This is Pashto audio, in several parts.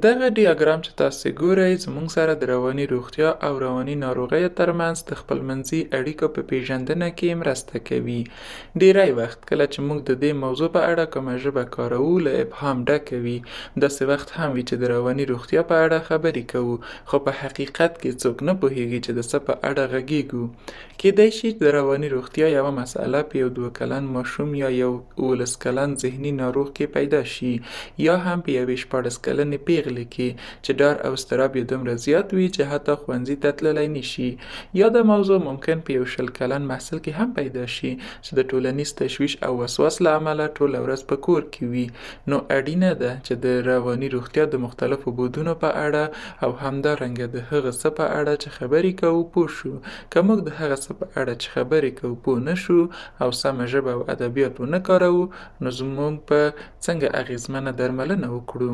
دغه ډیاګرام چې تاسې ګورئ زموږ سره د رواني روغتیا او رواني ناروغیو ترمنځ د خپلمنځي اړیکو په پیژندنه کې مرسته کوي ډیری وخت کله چې موږ د دې موضوع په اړه کومه ژبه کاروو له ابهام ډکه وي داسې وخت هم وي چې د رواني روغتیا په اړه خبرې کوو خو په حقیقت کې څوک نه پوهیږي چې د څه په اړه غږیږو کیدای شي د رواني روغتیا یوه مسئله په یو دوه کلن ماشوم یا یو اولس کلن ذهني ناروغ کې پیدا شي یا هم په یوې شپاړس کلنې پیغلې چغلې کې چې ډار او استراب یې دومره زیات وي چې حتی ښوونځي ته تللی نشي یا دا موضوع ممکن په یو شل کلن محصل کې هم پیدا شي چې د ټولنیز تشویش او وسواس له امله ټوله ورځ په کور کې وي نو اړینه ده چې د رواني روغتیا د مختلفو بودونو په اړه او همدارنګه د هغه څه په اړه چې خبرې کوو پوه شو که موږ د هغه څه په اړه چې خبرې کوو پوه نه شو او سمه ژبه او ادبیات ونه کاروو نو زموږ په څنګه اغیزمنه درملنه وکړو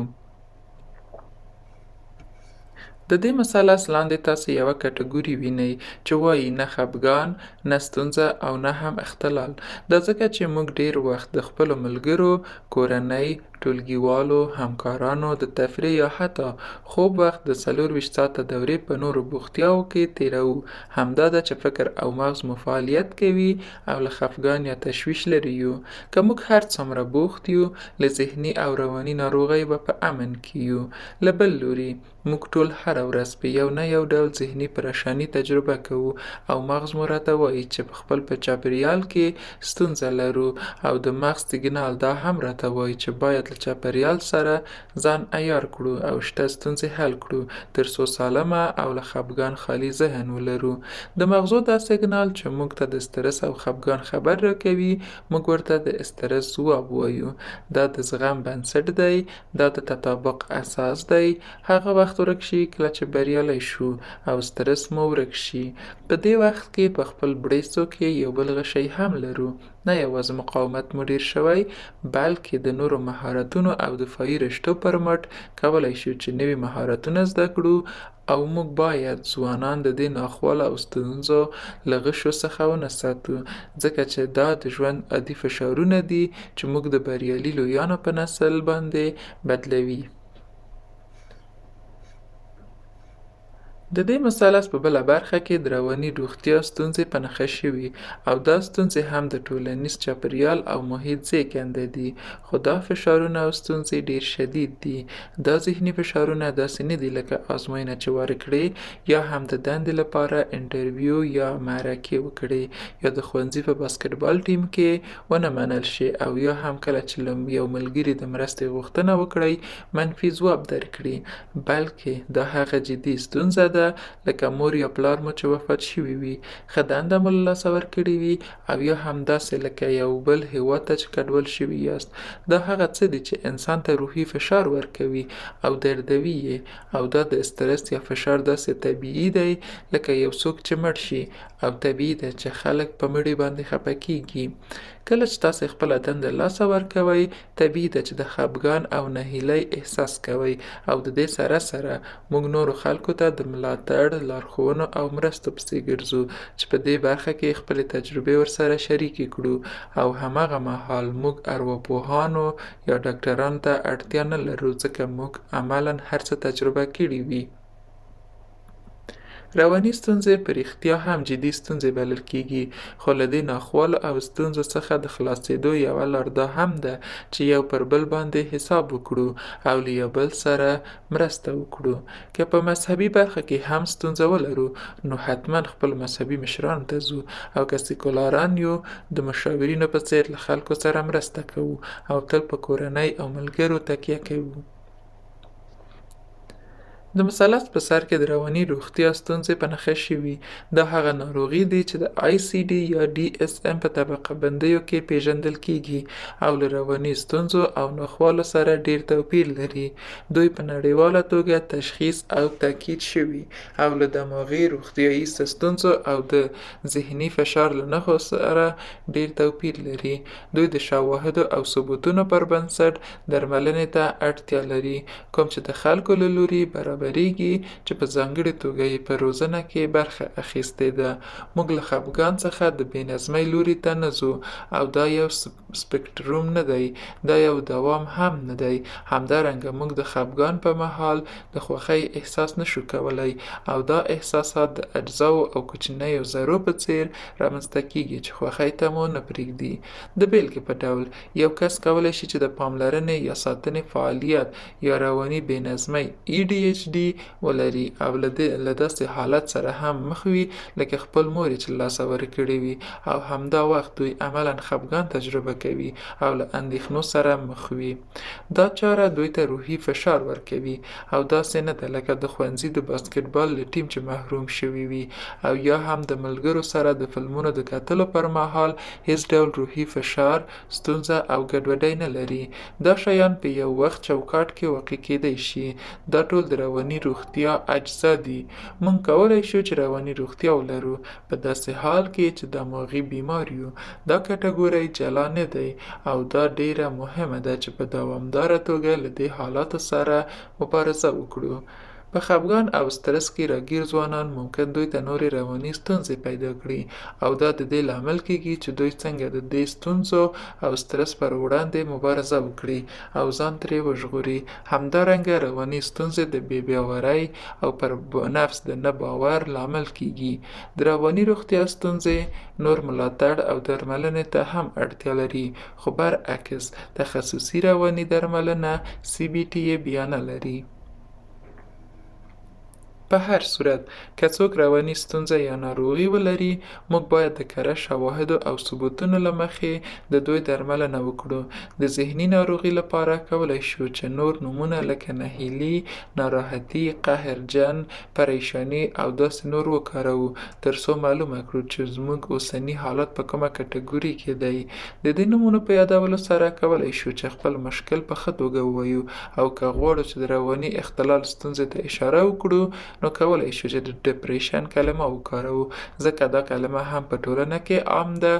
د دې مثلث لاندې تاسو یوه کټګوري وینئ چې وایي نه خپګان نه ستونزه او نه هم اختلال دا ځکه چې موږ ډیر وخت د خپلو ملګرو کورنۍ ټولګیوالو، همکارانو، د تفریح یا حتی خوب وخت د 24 ساعته دورې په نورو بوختیاوو کې تیروو. همدا ده چې فکر او مغز مو فعالیت کوي او له خفګان یا تشویش لرې یو. که موږ هر څومره بوخت یو، له ذهني او رواني ناروغیو به په امن کې یو. له بل لوري، موږ ټول هره ورځ په یو نه یو ډول ذهني پریشاني تجربه کوو او مغز مو راته وایي چې خپل په چاپېریال کې ستونزه لرو او د مغز سیګنال دا هم راته وایي چې باید باید له چاپېریال سره ځان عیار کړو او شته ستونزې حل کړو ترڅو سالمه او له خپګان خالي ذهن ولرو د مغزو دا سیګنال چې موږ ته د سترس او خپګان خبر راکوي موږ ورته د سترس ځواب وایو دا د زغم بنسټ دی دا د تطابق اساس دی هغه وخت ورک شي کله چې بریالی شو او سترس مو ورک شي په دې وخت کې په خپل بړیڅو کې یو بل غشی هم لرو نه یوازې مقاومت مو ډیر شوی بلکې د نورو مهارت مهارتونو او دفاعي رشتو پر مټ کولی شو چې نوي مهارتونه زده کړو او موږ باید ځوانان د دې ناخواله او ستونزو له غشو څخه ونساتو ځکه چې دا د ژوند عادي فشارونه دي چې موږ د بریالي لویانو په نسل باندې بدلوي د دې مثلث په بله برخه کې د رواني روغتیا ستونزې په نښه شوي او دا ستونزې هم د ټولنیز چاپریال او محیط زیږنده دي خو دا فشارونه او ستونزې ډیر شدید دي دا ذهني فشارونه داسې نه دي لکه آزموینه چې ورکړې یا هم د دندې لپاره انټرویو یا معرکې وکړې یا د ښوونځي په باسکټبال ټیم کې ونه منل شي او یا هم کله چې یو ملګري د مرستې غوښتنه وکړي منفي ځواب درکړي بلکې دا هغه جدي ستونزه ده ده لکه مور یا پلار مو چې وفات شوي وي ښه دنده مو له لاسه ورکړې وي او یا همداسې لکه یو بل هیواد ته چې کډوال شوي یاست دا هغه څه دي چې انسان ته روحي فشار ورکوي او دردوي یې او دا د استرس یا فشار داسې طبیعي دی لکه یو څوک چې مړ شي او طبیعي ده چې خلک په مړي باندې خپه کیږي کله چې تاسو خپل تند لاسه ورکوي طبیعي ده چې د خپګان او نهیلۍ احساس کوي او د دې سره سره موږ نورو خلکو ته د ملاتړ لارښوونو او مرستو پسې ګرځو چې په دې برخه کې خپل تجربې ورسره شریکې کړو او هماغه مهال موږ ارواپوهانو یا ډاکټرانو ته اړتیا نه لرو ځکه موږ عملا هر څه تجربه کړي وي رواني ستونزې په رښتیا هم جدي ستونزې بلل کیږي خو له دې ناخوالو او ستونزو څخه د خلاصېدو یوه لار دا هم ده چې یو پر بل باندې حساب وکړو او له یو بل سره مرسته وکړو که په مذهبي برخه کې هم ستونزه ولرو نو حتما خپل مذهبي مشرانو ته ځو او که سیکولاران یو د مشاورینو په څیر له خلکو سره مرسته کوو او تل په کورنۍ او ملګرو تکیه کوو د مثلث په سر کې د رواني روغتیا ستونزې په نښه شوي دا هغه ناروغي دي چې د آی سي ډي یا ډي اس ام په طبقه بندیو کې پیژندل کیږي او له رواني ستونزو او ناخوالو سره ډیر توپیر لري دوی په نړیواله توګه تشخیص او تاکید شوي او له دماغي روغتیایي ستونزو او د ذهني فشار له نښو سره ډیر توپیر لري دوی د شواهدو او ثبوتونو پر بنسټ درملنې ته اړتیا لري کوم چې د خلکو له لوري برابر خبرېږي چې په ځانګړې توګه یې په روزنه کې برخه اخیستې ده موږ له خپګان څخه د بې نظمۍ لوري ته نه ځو او دا یو سپکټروم نه دی دا یو دوام هم نه دی همدارنګه موږ د خپګان په مهال د خوښۍ احساس نشو کولی او دا احساسات د اجزاو او کوچنیو ذرو په څیر رامنځته کیږي چې خوښۍ ته مو نه پرېږدي د بیلګې په ډول یو کس کولی شي چې د پاملرنې یا ساتنې فعالیت یا رواني بې نظمۍ EDHD ډي ولري او له داسې حالت سره هم مخ وي لکه خپل مور چې لاسه ورکړې وي او همدا وخت دوی عملا خپګان تجربه کوي او له اندېښنو سره مخ وي دا چاره دوی ته روحي فشار ورکوي او داسې نه ده لکه د ښوونځي د باسکټبال له ټیم چې محروم شوي وي او یا هم د ملګرو سره د فلمونو د کتلو پر مهال هیڅ ډول روحي فشار ستونزه او ګډوډۍ نه لري دا شیان په یو وخت چوکاټ کې واقع کیدی شي دا ټول د رواني رواني روغتیا اجزا دي موږ کولای شو چې رواني روغتیا ولرو په داسې حال کې چې دماغي بیمار یو دا کټګوري جلا نه دی او دا ډیره مهمه ده چې په دوامداره توګه له دې حالاتو سره مبارزه وکړو په خپګان او سترس کې راګیر ځوانان ممکن دوی ته نورې رواني ستونزې پیدا کړي او دا د دې لامل کیږي چې دوی څنګه د دې ستونزو او سترس پر وړاندې مبارزه وکړي او ځان ترې وژغوري همدارنګه رواني ستونزې د بې باورۍ او پر نفس د نه باور لامل کیږي د رواني روغتیا ستونزې نور ملاتړ او درملنې ته هم اړتیا لري خو برعکس تخصصي رواني درملنه سی بي ټي بیا نه لري په هر صورت که څوک رواني ستونزه یا ناروغي ولري موږ باید د کره شواهدو او ثبوتونو له مخې د دوی درملنه وکړو د ذهني ناروغي لپاره کولی شو چې نور نومونه لکه نهیلي ناراحتي قهرجن پریشانی او داسې نور وکاروو تر څو معلومه کړو چې زموږ اوسنی حالت په کومه کټګوري کې دی د دې نومونو په یادولو سره کولی شو چې خپل مشکل په ښه توګه ووایو او که غواړو چې د رواني اختلال ستونزې ته اشاره وکړو نو کولای شو چې د ډپریشن کلمه وکاروو ځکه دا کلمه هم په ټولنه کې عام ده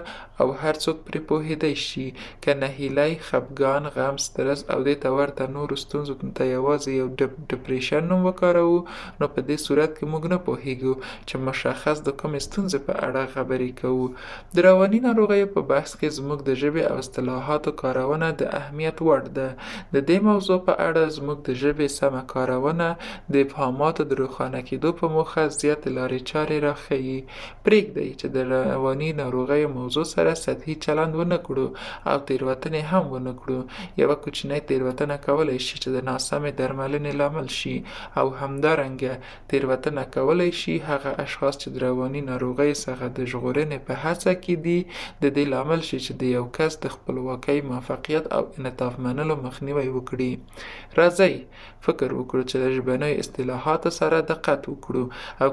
او هر څوک پرې پوهیدای شي که نهیلی خفګان غم سترس او دې ته ورته نورو ستونزو ته یوازې یو ډپریشن نوم وکاروو نو په دې صورت کې موږ نه پوهیږو چې مشخص د کومې ستونزې په اړه خبرې کوو د رواني ناروغیو په بحث کې زموږ د ژبې او اصطلاحاتو کارونه د اهمیت وړ ده د دې موضوع په اړه زموږ د ژبې سمه کارونه د ابهاماتو د روښانه نه کېدو په موخه زیاتې لارې چارې راښیي پرېږدئ چې د رواني ناروغیو موضوع سره سطحي چلند ونه کړو او تیروتنې هم ونه کړو یوه کوچنۍ تیروتنه کولی شي چې د ناسمې درملنې لامل شي او همدارنګه تیروتنه کولی شي هغه اشخاص چې د رواني ناروغۍ څخه د ژغورنې په هڅه کې دي د دې لامل شي چې د یو کس د خپلواکۍ موفقیت او انعطاف منلو مخنیوی وکړي راځئ فکر وکړو چې د ژبنیو اصطلاحاتو سره د دقت وکړو او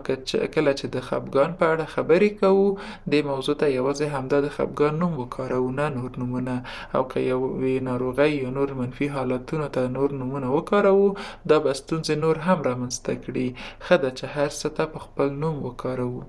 کله چې د خپګان په اړه خبرې کوو د موضوع ته یوازې همدا د خپګان نوم وکاروو نه نور نومونه او که یو ناروغي یا نور منفي حالتونو ته نور نومونه وکاروو دا به ستونزې نور هم رامنځته کړي ښه ده چې هر څه ته په خپل نوم وکاروو